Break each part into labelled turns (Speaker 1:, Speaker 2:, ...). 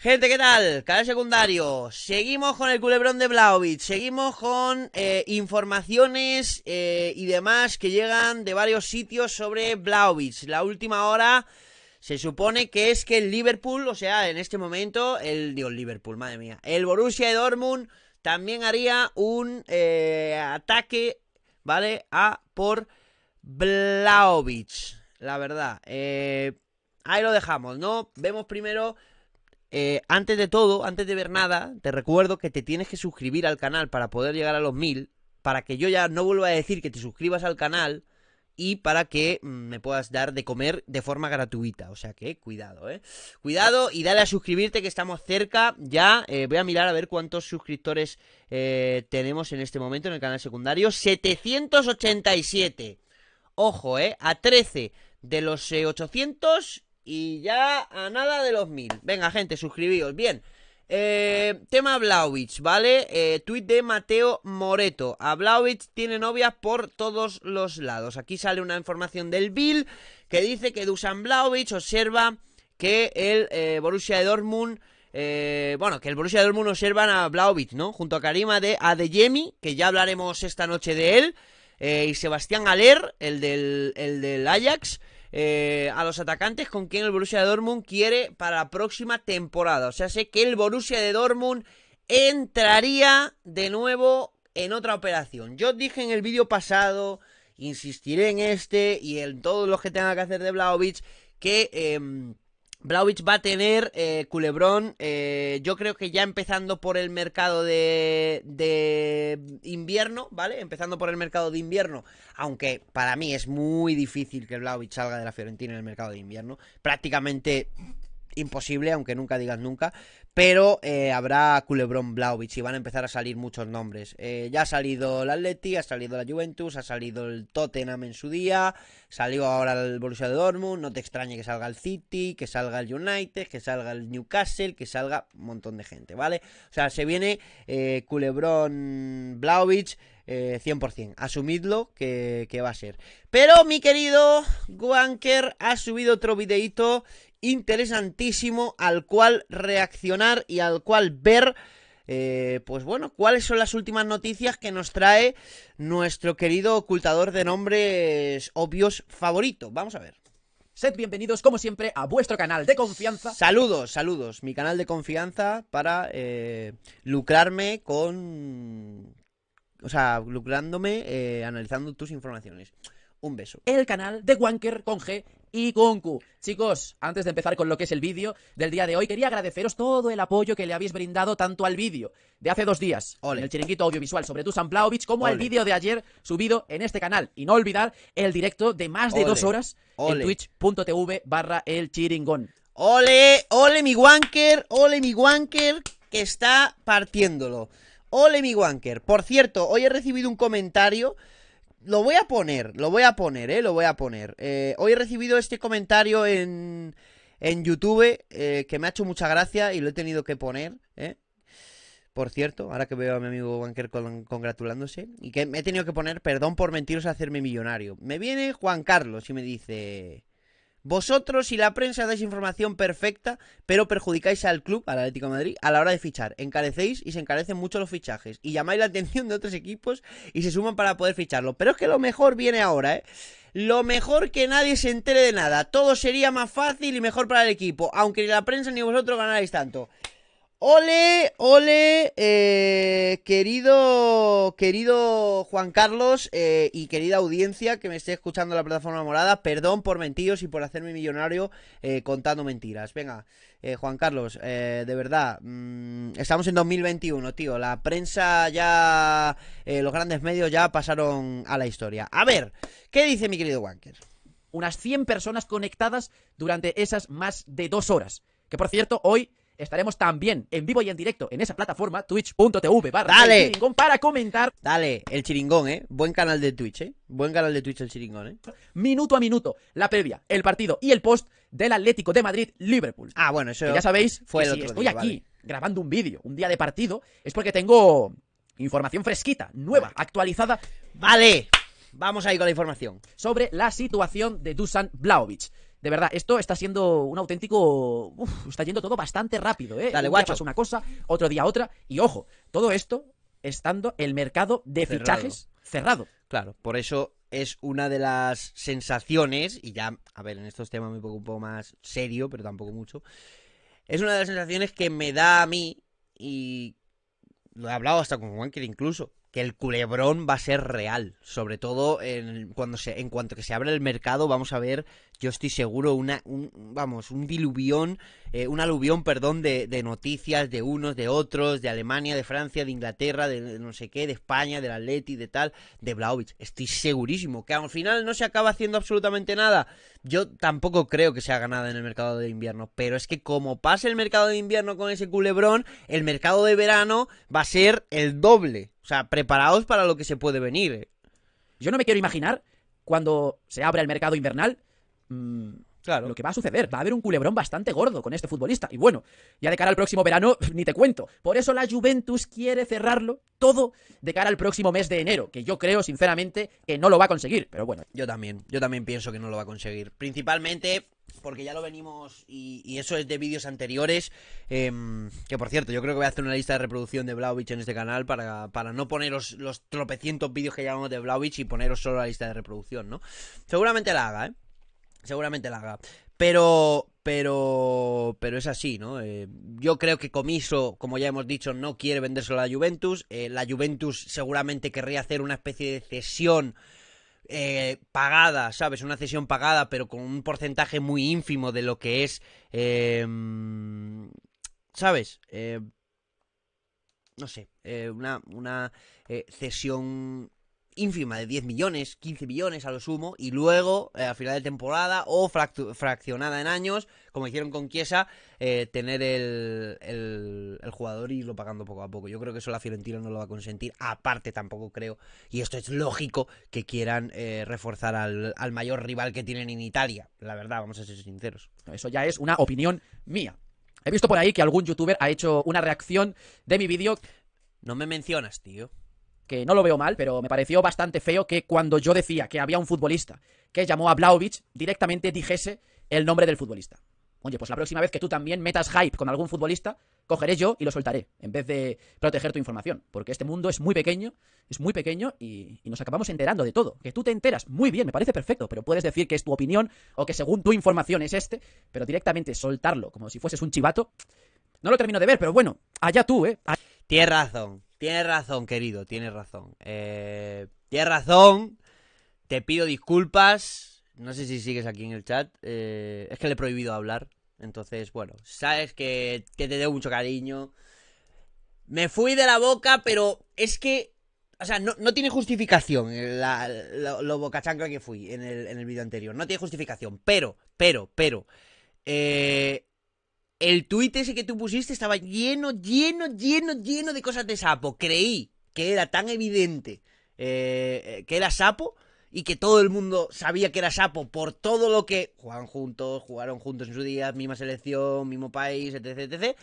Speaker 1: Gente, ¿qué tal? Canal secundario. Seguimos con el culebrón de Blaovic. Seguimos con eh, informaciones eh, y demás que llegan de varios sitios sobre Blaovic. La última hora se supone que es que el Liverpool, o sea, en este momento, el. Dios, Liverpool, madre mía. El Borussia Dortmund también haría un eh, ataque, ¿vale? A por Blaovic. La verdad. ahí lo dejamos, ¿no? Vemos primero eh, antes de todo, antes de ver nada, te recuerdo que te tienes que suscribir al canal para poder llegar a los mil, para que yo ya no vuelva a decir que te suscribas al canal y para que mm, me puedas dar de comer de forma gratuita. O sea que cuidado, ¿eh? Cuidado y dale a suscribirte que estamos cerca ya. Eh, voy a mirar a ver cuántos suscriptores eh, tenemos en este momento en el canal secundario. 787. Ojo, ¿eh? A 13 de los 800 y ya a nada de los mil. Venga, gente, suscribíos. Bien. Eh, tema Blauwitz, ¿vale? Eh, tweet de Mateo Moreto. A Blauwitz tiene novias por todos los lados. Aquí sale una información del Bill que dice que Dusan Blauwitz observa que el eh, Borussia Dortmund... Eh, bueno, que el Borussia Dortmund observan a Blauwitz, ¿no? Junto a Karima de Adeyemi, que ya hablaremos esta noche de él, y Sebastián Aler, el del, el del Ajax, eh, a los atacantes con quien el Borussia de Dortmund quiere para la próxima temporada. O sea, sé que el Borussia de Dortmund entraría de nuevo en otra operación. Yo dije en el vídeo pasado, insistiré en este y en todos los que tenga que hacer de Blaovic, que... Em, Blauwich va a tener eh, Culebrón, eh, yo creo que ya empezando por el mercado de, invierno, ¿vale? Empezando por el mercado de invierno, aunque para mí es muy difícil que Blauwich salga de la Fiorentina en el mercado de invierno, prácticamente imposible, aunque nunca digas nunca, pero eh, habrá Culebrón Blaovic y van a empezar a salir muchos nombres. Eh, ya ha salido el Atleti, ha salido la Juventus, ha salido el Tottenham en su día, salió ahora el Borussia Dortmund, no te extrañe que salga el City, que salga el United, que salga el Newcastle, que salga un montón de gente, ¿vale? O sea, se viene eh, Culebrón Blaovic 100%, eh, asumidlo que, va a ser. Pero mi querido Wanker ha subido otro videito interesantísimo al cual reaccionar y al cual ver eh, pues bueno, cuáles son las últimas noticias que nos trae nuestro querido ocultador de nombres obvios favorito. Vamos a ver. Sed bienvenidos, como siempre, a vuestro canal de confianza. Saludos, saludos. Mi canal de confianza para eh, lucrarme con... O sea, lucrándome eh, analizando tus informaciones. Un beso.
Speaker 2: El canal de Wanker con G y Kunku. Chicos, antes de empezar con lo que es el vídeo del día de hoy, quería agradeceros todo el apoyo que le habéis brindado tanto al vídeo de hace dos días, el chiringuito audiovisual sobre tu Plavovic, como al vídeo de ayer subido en este canal. Y no olvidar el directo de más de dos horas en twitch.tv barra el chiringón. Ole,
Speaker 1: ole mi wanker, ole mi wanker, que está partiéndolo. Ole mi wanker. Por cierto, hoy he recibido un comentario lo voy a poner, lo voy a poner, eh, lo voy a poner. Eh, hoy he recibido este comentario en, en YouTube eh, que me ha hecho mucha gracia y lo he tenido que poner, eh. Por cierto, ahora que veo a mi amigo Banker congratulándose, y que me he tenido que poner, perdón por mentiros a hacerme millonario. Me viene Juan Carlos y me dice, vosotros y la prensa dais información perfecta, pero perjudicáis al club, al Atlético Madrid, a la hora de fichar. Encarecéis y se encarecen mucho los fichajes. Y llamáis la atención de otros equipos y se suman para poder ficharlo. Pero es que lo mejor viene ahora, ¿eh? Lo mejor que nadie se entere de nada. Todo sería más fácil y mejor para el equipo, aunque ni la prensa ni vosotros ganáis tanto. Ole, ole, eh, querido, querido Juan Carlos eh, y querida audiencia que me esté escuchando en la plataforma morada, perdón por mentiros y por hacerme millonario eh, contando mentiras. Venga, Juan Carlos, de verdad, mm, estamos en 2021, tío, la prensa ya, los grandes medios ya pasaron a la historia. A ver, ¿qué dice mi querido
Speaker 2: Wanker? Unas 100 personas conectadas durante esas más de dos horas. Que por cierto, hoy estaremos también en vivo y en directo en esa plataforma, twitch.tv barra Dale. El chiringón para comentar. Dale, el chiringón, ¿eh? Buen canal de Twitch, ¿eh? Buen canal de Twitch el chiringón, ¿eh? Minuto a minuto, la previa, el partido y el post del Atlético de Madrid-Liverpool. Ah, bueno, eso que ya sabéis, fue que estoy aquí grabando un vídeo, un día de partido, es porque tengo información fresquita, nueva, actualizada. Vale, vamos ahí con la información. Sobre la situación de Dusan Blaovic. De verdad, esto está siendo un auténtico. está yendo todo bastante rápido, ¿eh? Dale, una cosa, otro día otra. Y ojo, todo esto estando el mercado de fichajes cerrado. Claro, por eso es una de las
Speaker 1: sensaciones, y ya, a ver, en estos temas un poco, más serio, pero tampoco mucho. Es una de las sensaciones que me da a mí, y lo he hablado hasta con que incluso, que el culebrón va a ser real, sobre todo en, cuando se, en cuanto que se abra el mercado vamos a ver, yo estoy seguro, una, un, vamos, un diluvión, eh, un aluvión, perdón, de, noticias de unos, de otros, de Alemania, de Francia, de Inglaterra, de, no sé qué, de España, del Atleti, de tal, de Blaovic, estoy segurísimo, que al final no se acaba haciendo absolutamente nada, yo tampoco creo que se haga nada en el mercado de invierno, pero es que como pase el mercado de invierno con ese culebrón, el mercado de verano va a ser el doble
Speaker 2: o sea, preparaos para lo que se puede venir. Eh. Yo no me quiero imaginar cuando se abra el mercado invernal. Mm, claro. Lo que va a suceder, va a haber un culebrón bastante gordo con este futbolista. Y bueno, ya de cara al próximo verano, ni te cuento. Por eso la Juventus quiere cerrarlo todo de cara al próximo mes de enero, que yo creo, sinceramente, que no lo va a conseguir. Pero bueno. Yo también, yo también pienso que no lo va a conseguir. Principalmente
Speaker 1: porque ya lo venimos y,
Speaker 2: eso es de vídeos
Speaker 1: anteriores. Em, que por cierto, yo creo que voy a hacer una lista de reproducción de Blaovic en este canal para, para no poneros los tropecientos vídeos que llevamos de Blaovic y poneros solo la lista de reproducción, ¿no? Seguramente la haga, ¿eh? Seguramente la haga. Pero, pero, pero es así, ¿no? Eh, yo creo que Comiso, como ya hemos dicho, no quiere vendérselo a la Juventus. Eh, la Juventus seguramente querría hacer una especie de cesión eh, pagada, ¿sabes? Una cesión pagada, pero con un porcentaje muy ínfimo de lo que es, eh, ¿sabes? Eh, no sé, una, una cesión ínfima de 10 millones, 15 millones a lo sumo, y luego, a final de temporada, o fraccionada en años, como hicieron con Chiesa, eh, tener el, jugador y irlo pagando poco a poco. Yo creo que eso la Fiorentina no lo va a consentir. Aparte, tampoco creo, y esto es lógico, que quieran eh, reforzar al, al
Speaker 2: mayor rival que tienen en Italia. La verdad, vamos a ser sinceros. Eso ya es una opinión mía. He visto por ahí que algún youtuber ha hecho una reacción de mi vídeo. No me mencionas, tío que no lo veo mal, pero me pareció bastante feo que cuando yo decía que había un futbolista que llamó a Blaovic, directamente dijese el nombre del futbolista. Oye, pues la próxima vez que tú también metas hype con algún futbolista, cogeré yo y lo soltaré, en vez de proteger tu información. Porque este mundo es muy pequeño, es muy pequeño y, nos acabamos enterando de todo. Que tú te enteras, muy bien, me parece perfecto, pero puedes decir que es tu opinión o que según tu información es este, pero directamente soltarlo como si fueses un chivato, no lo termino de ver, pero bueno, allá tú, ¿eh? Tienes
Speaker 1: razón, tienes razón, querido, tienes razón. Eh, tienes razón, te pido disculpas no sé si sigues aquí en el chat, eh, es que le he prohibido hablar. Entonces, bueno, sabes que, te debo mucho cariño. Me fui de la boca, pero es que o sea, no, tiene justificación la, lo bocachanco que fui en el, en vídeo anterior. No tiene justificación. Pero, pero, pero. Eh, el tuit ese que tú pusiste estaba lleno, lleno, lleno, lleno de cosas de sapo. Creí que era tan evidente eh, que era sapo y que todo el mundo sabía que era Sapo por todo lo que jugaban juntos, jugaron juntos en su día, misma selección, mismo país, etc, etc,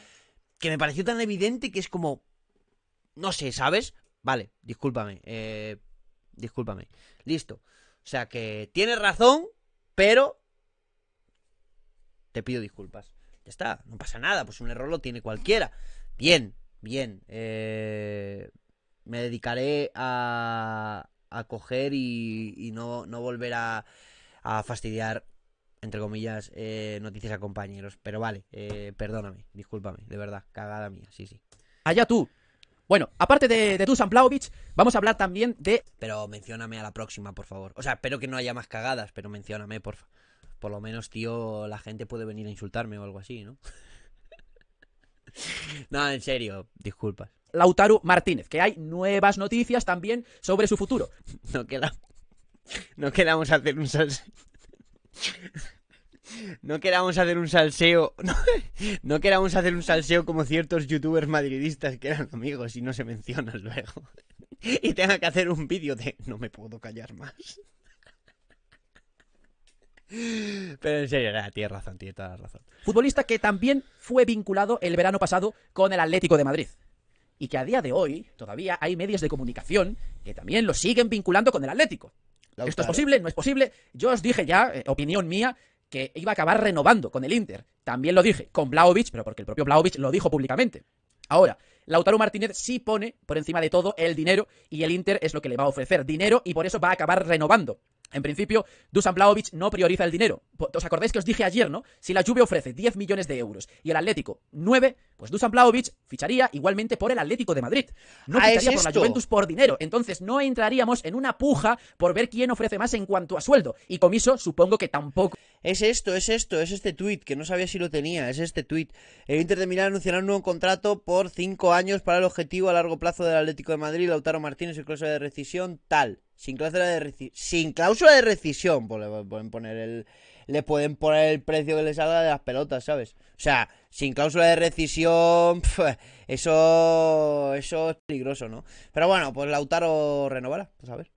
Speaker 1: que me pareció tan evidente que es como, no sé, ¿sabes? Vale, discúlpame, eh, discúlpame, listo. O sea que tienes razón, pero te pido disculpas. Ya está, no pasa nada, pues un error lo tiene cualquiera. Bien, bien. Eh, me dedicaré a, a coger y, no, no, volver a, fastidiar, entre comillas, eh, noticias a compañeros. Pero vale, eh,
Speaker 2: perdóname, discúlpame, de verdad, cagada mía, sí, sí. Allá tú. Bueno, aparte de, de Dusan vamos a hablar también de...
Speaker 1: Pero mencióname a la próxima, por favor. O sea, espero que no haya más cagadas, pero mencióname, por Por lo menos, tío, la gente puede venir a insultarme o algo así, ¿no? no, en serio, disculpas.
Speaker 2: Lautaro Martínez, que hay nuevas noticias también sobre su futuro.
Speaker 1: No queramos hacer un salseo. No queramos hacer un salseo. No, queramos hacer un salseo como ciertos youtubers madridistas que eran amigos y no se mencionan luego. Y tenga que hacer un vídeo de no me puedo callar más.
Speaker 2: Pero
Speaker 1: en serio, nada, tienes razón, tienes toda la razón.
Speaker 2: Futbolista que también fue vinculado el verano pasado con el Atlético de Madrid y que a día de hoy todavía hay medios de comunicación que también lo siguen vinculando con el Atlético. Esto es posible, no es posible. Yo os dije ya, eh, opinión mía, que iba a acabar renovando con el Inter. También lo dije con Blaovic, pero porque el propio Blaovic lo dijo públicamente. Ahora, Lautaro Martínez sí pone por encima de todo el dinero y el Inter es lo que le va a ofrecer dinero y por eso va a acabar renovando en principio, Dusan Blaovic no prioriza el dinero. ¿Os acordáis que os dije ayer, no? Si la Juve ofrece 10 millones de euros y el Atlético 9, pues Dusan Blaovic ficharía igualmente por el Atlético de Madrid. No ah, ficharía por la Juventus por dinero. Entonces no entraríamos en una puja por ver quién ofrece más en cuanto a sueldo. Y Comiso supongo que tampoco. Es esto, es esto, es este tuit, que no sabía si lo tenía, es este tuit.
Speaker 1: El Inter de Milán anunciará un nuevo contrato por 5 años para el objetivo a largo plazo del Atlético de Madrid, Lautaro Martínez y cláusula de rescisión, tal. Sin cláusula de recisión Sin cláusula de rescisión. Pues le pueden poner el. Le pueden poner el precio que le salga de las pelotas, ¿sabes? O sea, sin cláusula de rescisión. eso. Eso es peligroso, ¿no? Pero
Speaker 2: bueno, pues Lautaro renovará, pues a ver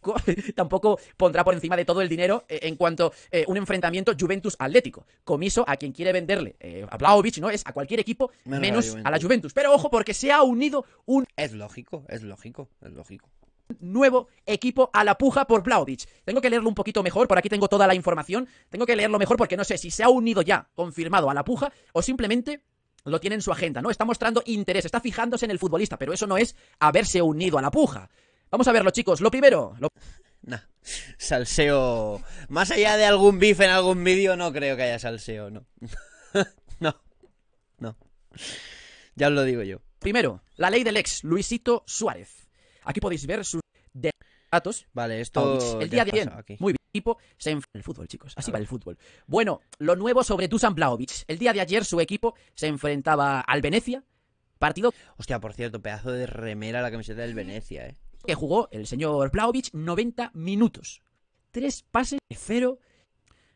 Speaker 2: tampoco pondrá por encima de todo el dinero eh, en cuanto eh, un enfrentamiento Juventus Atlético. Comiso a quien quiere venderle eh, a Blaovic, no es a cualquier equipo menos, a la Juventus. Pero ojo porque se ha unido un Es lógico, es lógico, es lógico nuevo equipo a la puja por Vlaovic. Tengo que leerlo un poquito mejor, por aquí tengo toda la información. Tengo que leerlo mejor porque no sé si se ha unido ya, confirmado, a la puja o simplemente lo tiene en su agenda, ¿no? Está mostrando interés, está fijándose en el futbolista, pero eso no es haberse unido a la puja. Vamos a verlo, chicos. Lo primero...
Speaker 1: salseo... Más allá de algún bife en algún vídeo, no creo que haya salseo, no. no, no. Ya os lo digo yo.
Speaker 2: Primero, la ley del ex, Luisito Suárez. Aquí podéis ver sus datos. Vale, esto el día de ayer. Muy bien. Equipo se enfrenta el fútbol, chicos. Así va el fútbol. Bueno, lo nuevo sobre Dusan Blaovic. El día de ayer su equipo se enfrentaba al Venecia. Partido. Hostia, por cierto, pedazo de remera la camiseta del Venecia, eh. Que jugó el señor Blaovic 90 minutos. Tres pases de cero.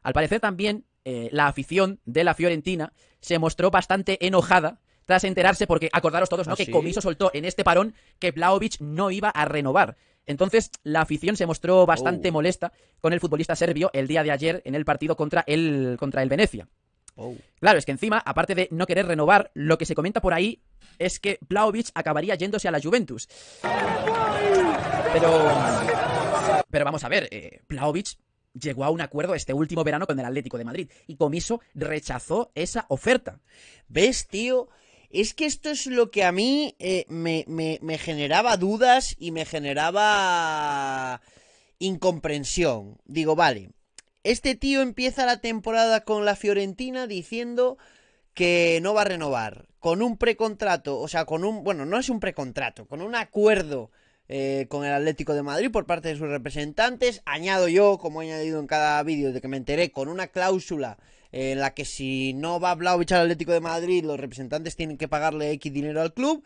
Speaker 2: Al parecer también eh, la afición de la Fiorentina se mostró bastante enojada a enterarse, porque acordaros todos, ¿no? que Comiso soltó en este parón que Blaovic no iba a renovar. Entonces, la afición se mostró bastante oh. molesta con el futbolista serbio el día de ayer en el partido contra el, contra el Venecia. Oh. Claro, es que encima, aparte de no querer renovar, lo que se comenta por ahí es que Blaovic acabaría yéndose a la Juventus. Pero. Pero vamos a ver, eh, llegó a un acuerdo este último verano con el Atlético de Madrid y Comiso rechazó esa oferta. ¿Ves, tío? Es que esto es lo que a mí eh, me, generaba dudas
Speaker 1: y me generaba incomprensión. Digo, vale, este tío empieza la temporada con la Fiorentina diciendo que no va a renovar, con un precontrato, o sea, con un, bueno, no es un precontrato, con un acuerdo eh, con el Atlético de Madrid por parte de sus representantes, añado yo, como he añadido en cada vídeo de que me enteré, con una cláusula en la que si no va Blauvich al Atlético de Madrid, los representantes tienen que pagarle X dinero al club.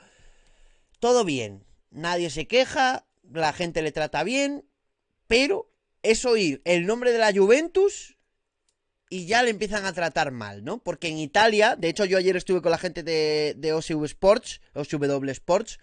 Speaker 1: Todo bien, nadie se queja, la gente le trata bien, pero es oír el nombre de la Juventus y ya le empiezan a tratar mal, ¿no? Porque en Italia, de hecho yo ayer estuve con la gente de, de Sports, W Sports,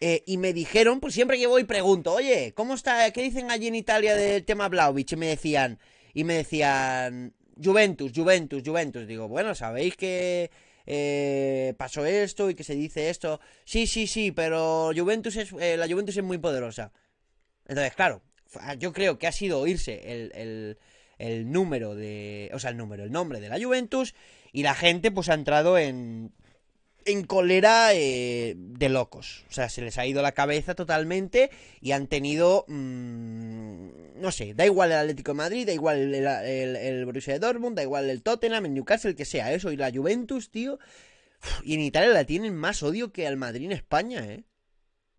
Speaker 1: eh, y me dijeron, pues siempre que voy pregunto, oye, ¿cómo está, qué dicen allí en Italia del tema Blaovic? Y me decían, y me decían, Juventus, Juventus, Juventus. Digo, bueno, sabéis que eh, pasó esto y que se dice esto. Sí, sí, sí, pero Juventus es, eh, la Juventus es muy poderosa. Entonces, claro, yo creo que ha sido oírse el, el, el número de. O sea, el número, el nombre de la Juventus. Y la gente, pues ha entrado en en cólera eh, de locos. O sea, se les ha ido la cabeza totalmente y han tenido. Mm, no sé, da igual el Atlético de Madrid, da igual el, el, el Borussia Dortmund, da igual el Tottenham, el Newcastle, el que sea, eso. Y la Juventus, tío. Y en Italia la tienen más odio que al Madrid en España, ¿eh?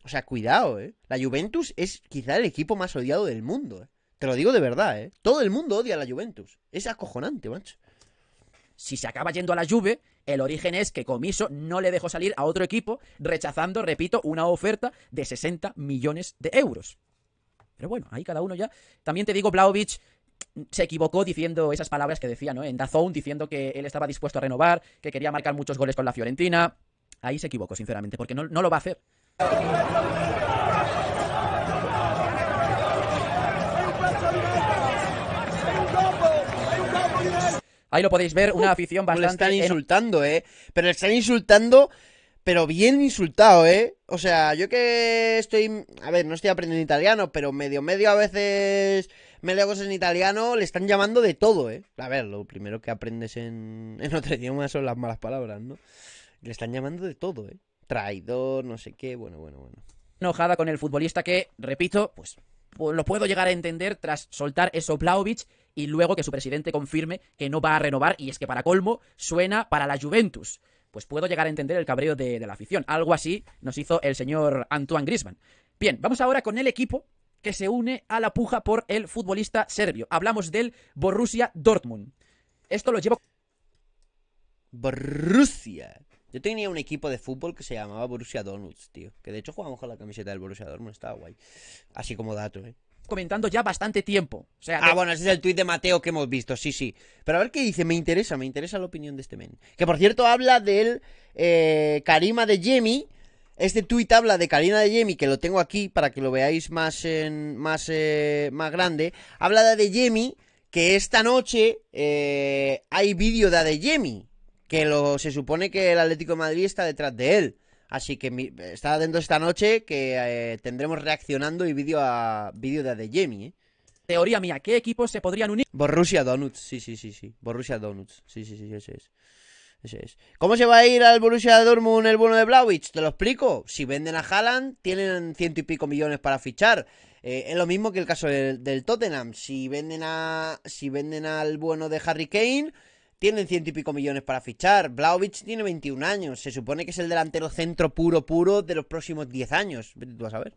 Speaker 1: O sea, cuidado, ¿eh? La Juventus es quizá el equipo más odiado del mundo, ¿eh? Te lo digo de verdad, ¿eh? Todo el mundo odia
Speaker 2: a la Juventus. Es acojonante, macho. Si se acaba yendo a la Juve, el origen es que Comiso no le dejó salir a otro equipo, rechazando, repito, una oferta de 60 millones de euros. Pero bueno, ahí cada uno ya. También te digo, Blaovic se equivocó diciendo esas palabras que decía, ¿no? En Dazón, diciendo que él estaba dispuesto a renovar, que quería marcar muchos goles con la Fiorentina. Ahí se equivocó, sinceramente, porque no, no lo va a hacer. Ahí lo podéis ver, una afición pues bastante. Le están insultando, ¿eh? Pero
Speaker 1: le están insultando, pero bien insultado, ¿eh? O sea, yo que estoy. A ver, no estoy aprendiendo italiano, pero medio, medio a veces me leo cosas en italiano, le están llamando de todo, ¿eh? A ver, lo primero que aprendes en, en otro idioma son las malas palabras, ¿no? Le están llamando de todo, ¿eh? Traidor, no sé qué, bueno, bueno, bueno.
Speaker 2: Enojada con el futbolista que, repito, pues lo puedo llegar a entender tras soltar eso Blaovic y luego que su presidente confirme que no va a renovar y es que para colmo suena para la Juventus. Pues puedo llegar a entender el cabreo de, la afición. Algo así nos hizo el señor Antoine Grisman. Bien, vamos ahora con el equipo que se une a la puja por el futbolista serbio. Hablamos del Borussia Dortmund. Esto lo llevo... Borussia.
Speaker 1: Yo tenía un equipo de fútbol que se llamaba Borussia Donuts, tío. Que de hecho jugamos con la camiseta del Borussia Dortmund, estaba guay. Así como dato, eh.
Speaker 2: Comentando ya bastante tiempo. ah, bueno, ese
Speaker 1: es el tuit de Mateo que hemos visto, sí, sí. Pero a ver qué dice, me interesa, me interesa la opinión de este men. Que por cierto habla del eh, Karima de Jemmy. Este tuit habla de Karina de Yemi, que lo tengo aquí para que lo veáis más, en, más, eh, más grande. Habla de Yemi, que esta noche eh, hay vídeo de Jemmy que lo, se supone que el Atlético de Madrid está detrás de él. Así que está dentro esta noche que eh, tendremos
Speaker 2: reaccionando y vídeo a vídeo de Adeyemi, ¿eh? Teoría mía, ¿qué equipos se podrían unir?
Speaker 1: Borussia Donuts, sí, sí, sí, sí. Borussia Donuts, sí, sí, sí, ese es. ¿Cómo se va a ir al Borussia Dortmund el bueno de Blauwitz? Te lo explico. Si venden a Haaland, tienen ciento y pico millones para fichar. Eh, es lo mismo que el caso del, del Tottenham. Si venden a. Si venden al bueno de Harry Kane tienen ciento y pico millones para fichar. Blaovic tiene 21 años. Se supone que es el delantero centro puro, puro de los próximos 10 años. ¿Tú vas a ver.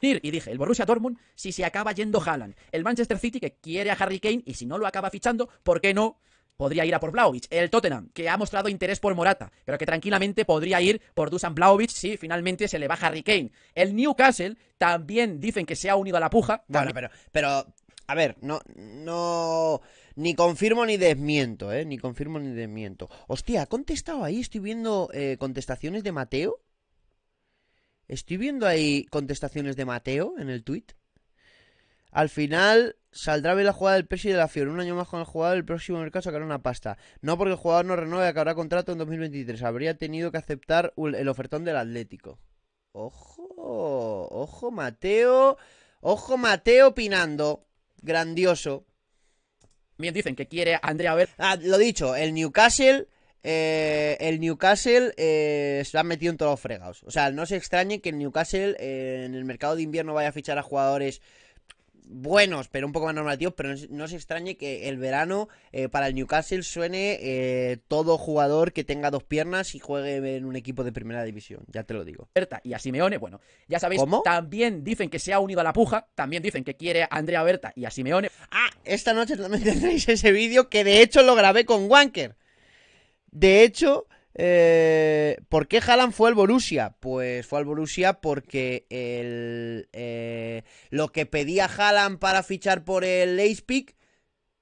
Speaker 2: Y dije, el Borussia Dortmund, si se acaba yendo Haaland, el Manchester City que quiere a Harry Kane y si no lo acaba fichando, ¿por qué no? Podría ir a por Blaovic. El Tottenham, que ha mostrado interés por Morata, pero que tranquilamente podría ir por Dusan Blaovic si finalmente se le va Harry Kane. El Newcastle también dicen que se ha unido a la puja. Bueno, pero,
Speaker 1: pero, a ver, no, no ni confirmo ni desmiento, ¿eh? Ni confirmo ni desmiento. Hostia, ¿ha contestado ahí? Estoy viendo eh, contestaciones de Mateo. Estoy viendo ahí contestaciones de Mateo en el tweet. Al final saldrá bien la jugada del precio de la Fiore. Un año más con el jugador, el próximo mercado sacará una pasta. No porque el jugador no renueve y acabará contrato en 2023. Habría tenido que aceptar el ofertón del Atlético. Ojo, ojo Mateo, ojo Mateo opinando. Grandioso. Bien dicen que quiere Andrea Ver. Ah, lo dicho, el Newcastle. Eh, el Newcastle eh, se lo han metido en todos los fregados. O sea, no se extrañe que el Newcastle eh, en el mercado de invierno vaya a fichar a jugadores buenos, pero un poco más normativos, pero no se extrañe que el verano eh, para el Newcastle suene eh, todo jugador que tenga dos piernas y
Speaker 2: juegue en un equipo de primera división, ya te lo digo. Berta Y a Simeone, bueno, ya sabéis, también dicen que se ha unido a la puja, también dicen que quiere Andrea Berta y a Simeone. Ah, esta noche también tendréis ese vídeo que de hecho lo grabé con Wanker. De hecho,
Speaker 1: eh, ¿Por qué Haaland fue al Borussia? Pues fue al Borussia porque el, eh, lo que pedía Haaland para fichar por el Leipzig,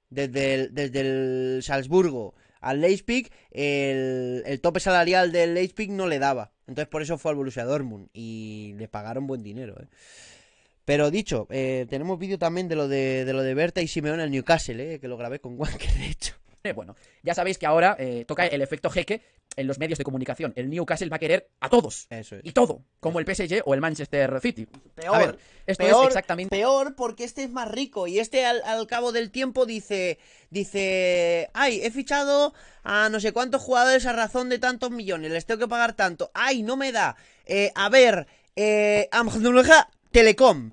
Speaker 1: desde el, desde el Salzburgo al Leipzig, el, el tope salarial del Leipzig no le daba. Entonces por eso fue al Borussia Dortmund y le pagaron buen dinero. Eh. Pero dicho, tenemos vídeo también de lo de, lo de Berta y en el Newcastle, que lo
Speaker 2: grabé con Wanker, de hecho. bueno, ya sabéis que ahora eh, toca el efecto jeque en los medios de comunicación. El Newcastle va a querer a todos. Y todo. Como el PSG o el Manchester City. Peor.
Speaker 1: esto es exactamente. Peor porque este es más rico. Y este al, cabo del tiempo dice. Dice. Ay, he fichado a no sé cuántos jugadores a razón de tantos millones. Les tengo que pagar tanto. Ay, no me da. Eh, a ver. Eh, Telecom.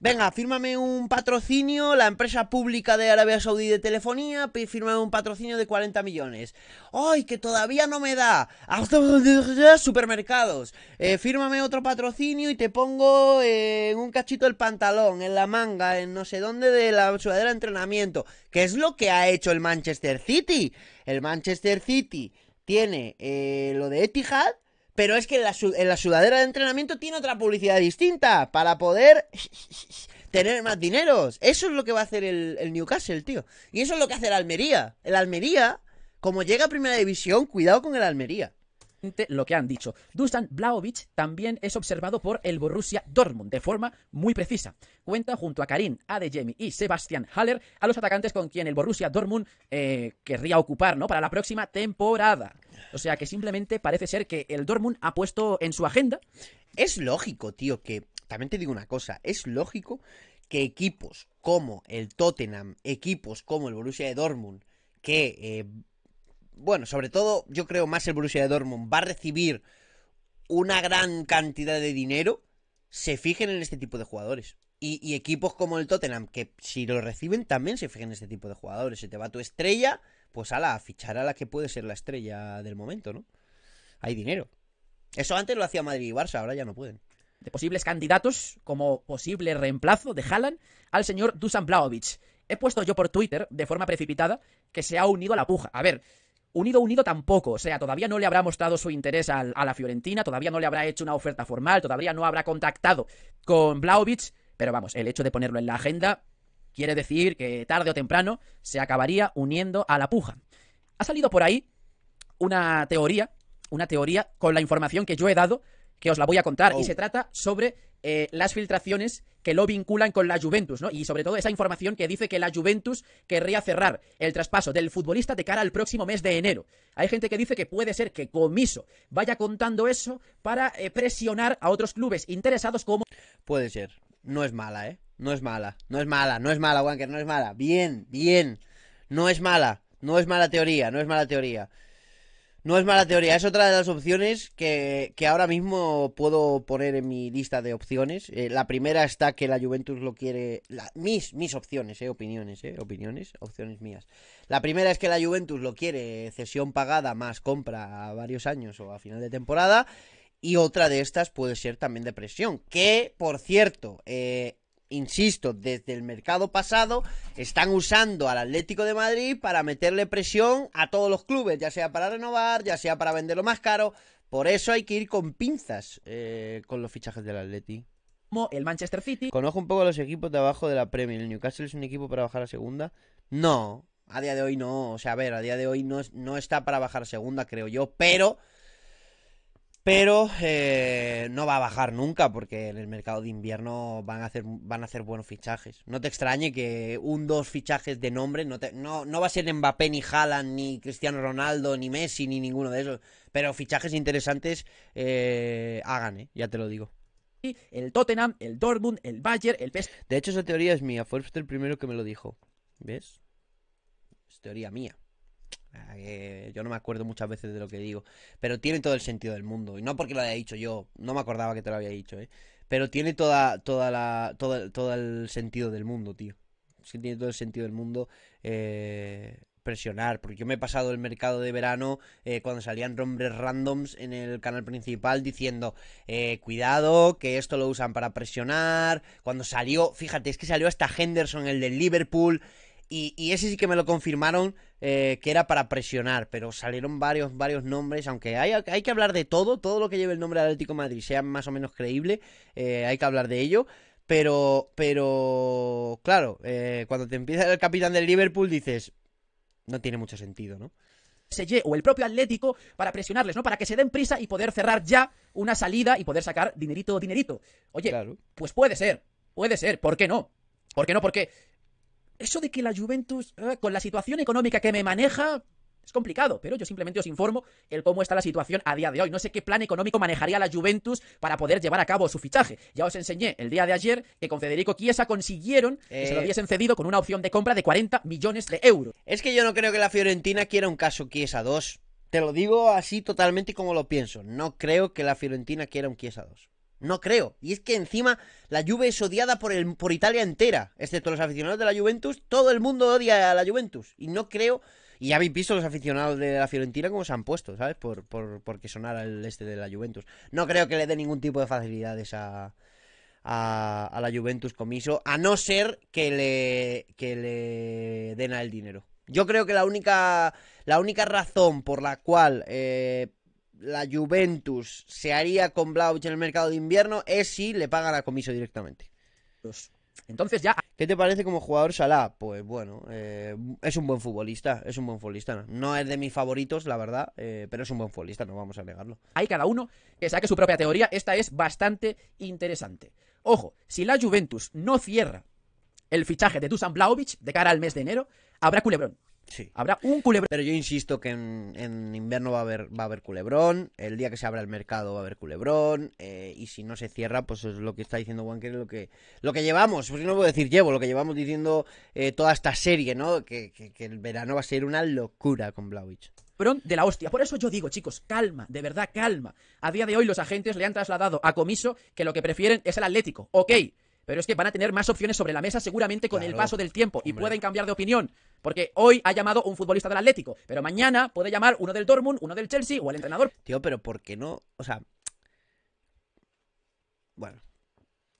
Speaker 1: Venga, fírmame un patrocinio, la empresa pública de Arabia Saudí de telefonía, fírmame un patrocinio de 40 millones. ¡Ay, que todavía no me da! Supermercados. Eh, fírmame otro patrocinio y te pongo eh, en un cachito el pantalón, en la manga, en no sé dónde de la sudadera de entrenamiento. ¿Qué es lo que ha hecho el Manchester City. El Manchester City tiene eh, lo de Etihad pero es que en la, sudadera de entrenamiento tiene otra publicidad distinta para poder tener más dineros. Eso es lo que va a hacer el, el, Newcastle, tío. Y eso es
Speaker 2: lo que hace el Almería. El Almería, como llega a primera división, cuidado con el Almería lo que han dicho. Dusan Blaovic también es observado por el Borussia Dortmund de forma muy precisa. Cuenta junto a Karim Adeyemi y Sebastian Haller a los atacantes con quien el Borussia Dortmund eh, querría ocupar ¿no? para la próxima temporada. O sea que simplemente parece ser que el Dortmund ha puesto en su agenda. Es lógico, tío, que también te digo una
Speaker 1: cosa, es lógico que equipos como el Tottenham, equipos como el Borussia Dortmund, que eh, bueno, sobre todo yo creo más el Borussia Dortmund, va a recibir una gran cantidad de dinero, se fijen en este tipo de jugadores. Y, equipos como el Tottenham, que si lo reciben también se fijan en este tipo de jugadores. Se te va tu estrella, pues ala, la fichar a la que puede ser la estrella del momento, ¿no?
Speaker 2: Hay dinero. Eso antes lo hacía Madrid y Barça, ahora ya no pueden. De posibles candidatos como posible reemplazo de Haaland al señor Dusan Blaovic. He puesto yo por Twitter, de forma precipitada, que se ha unido a la puja. A ver, Unido Unido tampoco, o sea, todavía no le habrá mostrado su interés a la Fiorentina, todavía no le habrá hecho una oferta formal, todavía no habrá contactado con Blaovic, pero vamos, el hecho de ponerlo en la agenda quiere decir que tarde o temprano se acabaría uniendo a la puja. Ha salido por ahí una teoría, una teoría con la información que yo he dado, que os la voy a contar, y oh. se trata sobre eh, las filtraciones que lo vinculan con la Juventus, ¿no? Y sobre todo esa información que dice que la Juventus querría cerrar el traspaso del futbolista de cara al próximo mes de enero. Hay gente que dice que puede ser que Comiso vaya contando eso para eh, presionar a otros clubes interesados como... Puede ser.
Speaker 1: No es mala, ¿eh? No es mala. No es mala, no es mala, Wanker, no es mala. Bien, bien. No es mala. No es mala teoría, no es mala teoría. No es mala teoría, es otra de las opciones que, ahora mismo puedo poner en mi lista de opciones. Eh, la primera está que la Juventus lo quiere. mis, mis opciones, eh, opiniones, eh, opiniones, opciones mías. La primera es que la Juventus lo quiere cesión pagada más compra a varios años o a final de temporada. Y otra de estas puede ser también de presión. Que, por cierto, eh, insisto, desde el mercado pasado, están usando al Atlético de Madrid para meterle presión a todos los clubes, ya sea para renovar, ya sea para venderlo más caro. Por eso hay que ir con pinzas eh, con los fichajes del Atleti. Como el Manchester City. Conozco un poco los equipos de abajo de la Premier. ¿El Newcastle es un equipo para bajar a segunda? No, a día de hoy no. O sea, a ver, a día de hoy no, no está para bajar a segunda, creo yo, pero pero eh, no va a bajar nunca porque en el mercado de invierno van a hacer, van a hacer buenos fichajes. No te extrañe que un, dos fichajes de nombre, no, no, va a ser Mbappé, ni Haaland, ni Cristiano Ronaldo, ni Messi, ni ninguno de esos, pero fichajes interesantes eh, hagan, eh, ya te lo digo. El Tottenham, el Dortmund, el Bayer, el PES. De hecho, esa teoría es mía, fue el primero que me lo dijo. ¿Ves? Es teoría mía. Ah, yo no me acuerdo muchas veces de lo que digo, pero tiene todo el sentido del mundo. Y no porque lo haya dicho yo, no me acordaba que te lo había dicho, ¿eh? Pero tiene toda, toda la, todo, todo el sentido del mundo, tío. Sí, tiene todo el sentido del mundo. Eh, presionar, porque yo me he pasado el mercado de verano eh, cuando salían nombres randoms en el canal principal diciendo, cuidado, que esto lo usan para presionar, cuando salió, fíjate, es que salió hasta Henderson, el del Liverpool, y, y, ese sí que me lo confirmaron eh, que era para presionar, pero salieron varios, varios nombres, aunque hay, que hablar de todo, todo lo que lleve el nombre de Atlético Madrid sea más o menos creíble, eh, hay que hablar de ello. Pero, pero, claro, eh, cuando te empieza el capitán del Liverpool dices,
Speaker 2: no tiene mucho sentido, ¿no? o el propio Atlético para presionarles, ¿no? Para que se den prisa y poder cerrar ya una salida y poder sacar dinerito, dinerito. Oye, pues puede ser, puede ser, ¿por qué no? ¿Por qué no? Porque eso de que la Juventus, eh, con la situación económica que me maneja, es complicado, pero yo simplemente os informo el cómo está la situación a día de hoy. No sé qué plan económico manejaría la Juventus para poder llevar a cabo su fichaje. Ya os enseñé el día de ayer que con Federico Chiesa consiguieron que se lo eh. hubiesen cedido con una opción de compra de 40 millones de euros.
Speaker 1: Es que yo no creo que la Fiorentina quiera un caso Chiesa 2. Te lo digo así totalmente como lo pienso. No creo que la Fiorentina quiera un Chiesa 2. No creo. Y es que encima la Juve es odiada por, el, por Italia entera, excepto los aficionados de la Juventus. Todo el mundo odia a la Juventus. Y no creo. Y ya habéis visto los aficionados de la Fiorentina como se han puesto, ¿sabes? Por, por, porque sonara el este de la Juventus. No creo que le dé ningún tipo de facilidades a, a, la Juventus comiso, a no ser que le, que le den el dinero. Yo creo que la única, la única razón por la cual eh, la Juventus se haría con Blauch en el mercado de invierno es si le pagan a Comiso directamente. Pues, entonces ya. ¿Qué te parece como jugador Salah? Pues bueno, eh, es un buen futbolista, es un buen futbolista. No es de mis favoritos, la verdad, eh, pero es un buen futbolista, no vamos a negarlo.
Speaker 2: Hay cada uno que saque su propia teoría, esta es bastante interesante. Ojo, si la Juventus no cierra el fichaje de Dusan Blaovic de cara al mes de enero, habrá culebrón. Habrá un culebrón. Pero yo insisto que en, invierno va a, haber, va a haber culebrón. El
Speaker 1: día que se abra el mercado va a haber culebrón. Eh, y si no se cierra, pues es lo que está diciendo es lo que, lo que llevamos. Pues no puedo decir llevo, lo que llevamos diciendo eh, toda esta serie, ¿no? Que, el
Speaker 2: verano va a ser una locura con Blauwich. De la hostia. Por eso yo digo, chicos, calma, de verdad, calma. A día de hoy los agentes le han trasladado a Comiso que lo que prefieren es el Atlético. Ok, pero es que van a tener más opciones sobre la mesa seguramente con el paso del tiempo y pueden cambiar de opinión. Porque hoy ha llamado un futbolista del Atlético, pero mañana puede llamar uno del Dortmund, uno del Chelsea o el entrenador.
Speaker 1: Tío, pero ¿por qué no? O sea. Bueno,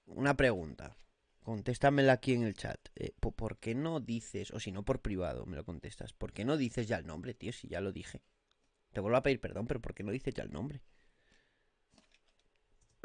Speaker 1: una pregunta. Contéstamela aquí en el chat. Eh, ¿Por qué no dices, o si no por privado me lo contestas, ¿por qué no dices ya el nombre, tío? Si ya lo dije. Te vuelvo a pedir perdón, pero ¿por qué no dices ya el nombre?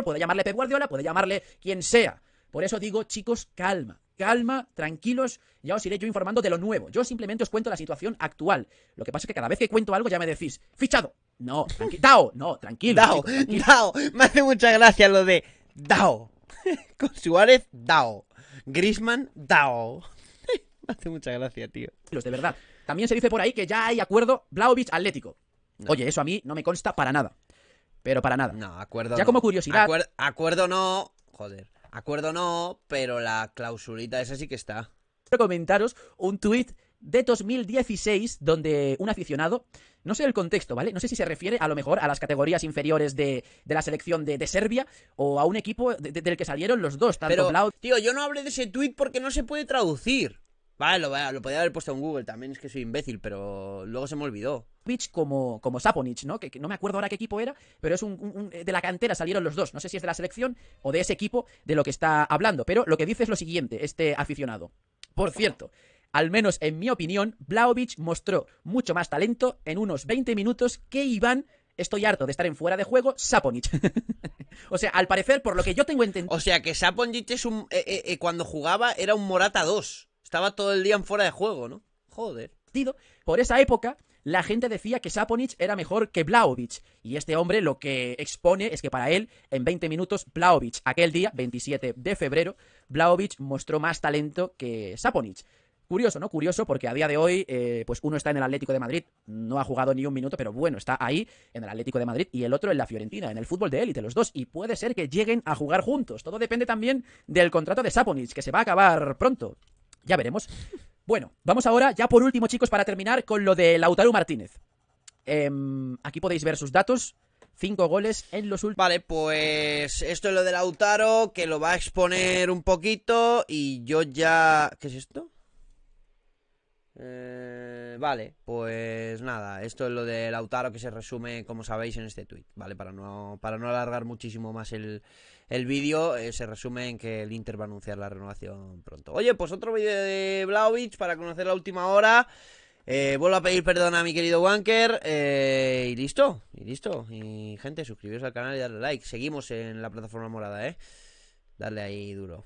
Speaker 2: Puede llamarle Pep Guardiola, puede llamarle quien sea. Por eso digo, chicos, calma, calma, tranquilos, ya os iré yo informando de lo nuevo. Yo simplemente os cuento la situación actual. Lo que pasa es que cada vez que cuento algo ya me decís, fichado. No, tranquilo, Dao, no, tranquilo. Dao,
Speaker 1: Dao, me hace mucha gracia lo de Dao. Con
Speaker 2: Suárez, Dao. Grisman, Dao. me hace mucha gracia, tío. Los de verdad. También se dice por ahí que ya hay acuerdo Blaovic Atlético. Oye, eso a mí no me consta para nada. Pero para nada. No, acuerdo. Ya como curiosidad.
Speaker 1: acuerdo no. Joder. Acuerdo no,
Speaker 2: pero la clausulita esa sí que está. Quiero comentaros un tuit de 2016 donde un aficionado, no sé el contexto, ¿vale? No sé si se refiere a lo mejor a las categorías inferiores de, de la selección de, Serbia o a un equipo del que salieron los dos, tanto Pero, Tío, yo no hablé de ese tuit porque no se puede traducir. Vale,
Speaker 1: lo, lo, podía haber puesto en Google también, es que soy
Speaker 2: imbécil, pero luego se me olvidó. Como, como Saponic, ¿no? Que, no me acuerdo ahora qué equipo era, pero es un, de la cantera salieron los dos. No sé si es de la selección o de ese equipo de lo que está hablando, pero lo que dice es lo siguiente, este aficionado. Por cierto, al menos en mi opinión, Blaovic mostró mucho más talento en unos 20 minutos que Iván Estoy harto de estar en fuera de juego, Saponich. o sea, al parecer, por lo que yo tengo entendido. O sea, que Saponich es un. Eh, eh, eh, cuando jugaba era un Morata
Speaker 1: 2 estaba todo el día en fuera de juego, ¿no? Joder.
Speaker 2: Por esa época, la gente decía que Saponich era mejor que Blaovic. Y este hombre lo que expone es que para él, en 20 minutos, Blaovic, aquel día, 27 de febrero, Blaovic mostró más talento que Saponich. Curioso, ¿no? Curioso porque a día de hoy, eh, pues uno está en el Atlético de Madrid, no ha jugado ni un minuto, pero bueno, está ahí en el Atlético de Madrid y el otro en la Fiorentina, en el fútbol de élite, los dos. Y puede ser que lleguen a jugar juntos. Todo depende también del contrato de Saponich, que se va a acabar pronto. Ya veremos. Bueno, vamos ahora, ya por último, chicos, para terminar con lo de Lautaro Martínez. Em, aquí podéis ver sus datos. Cinco goles en los últimos. Vale, pues esto es lo de Lautaro, que lo va a exponer un
Speaker 1: poquito. Y yo ya. ¿Qué es esto? Eh, vale, pues nada, esto es lo de Lautaro que se resume, como sabéis, en este tweet, ¿vale? Para no, para no alargar muchísimo más el, el vídeo eh, se resume en que el Inter va a anunciar la renovación pronto. Oye, pues otro vídeo de Blaovic para conocer la última hora. Eh, vuelvo a pedir perdón a mi querido Wanker. Eh, y listo, y listo. Y gente, suscribiros al canal y darle like. Seguimos en la plataforma morada, ¿eh? Darle ahí duro.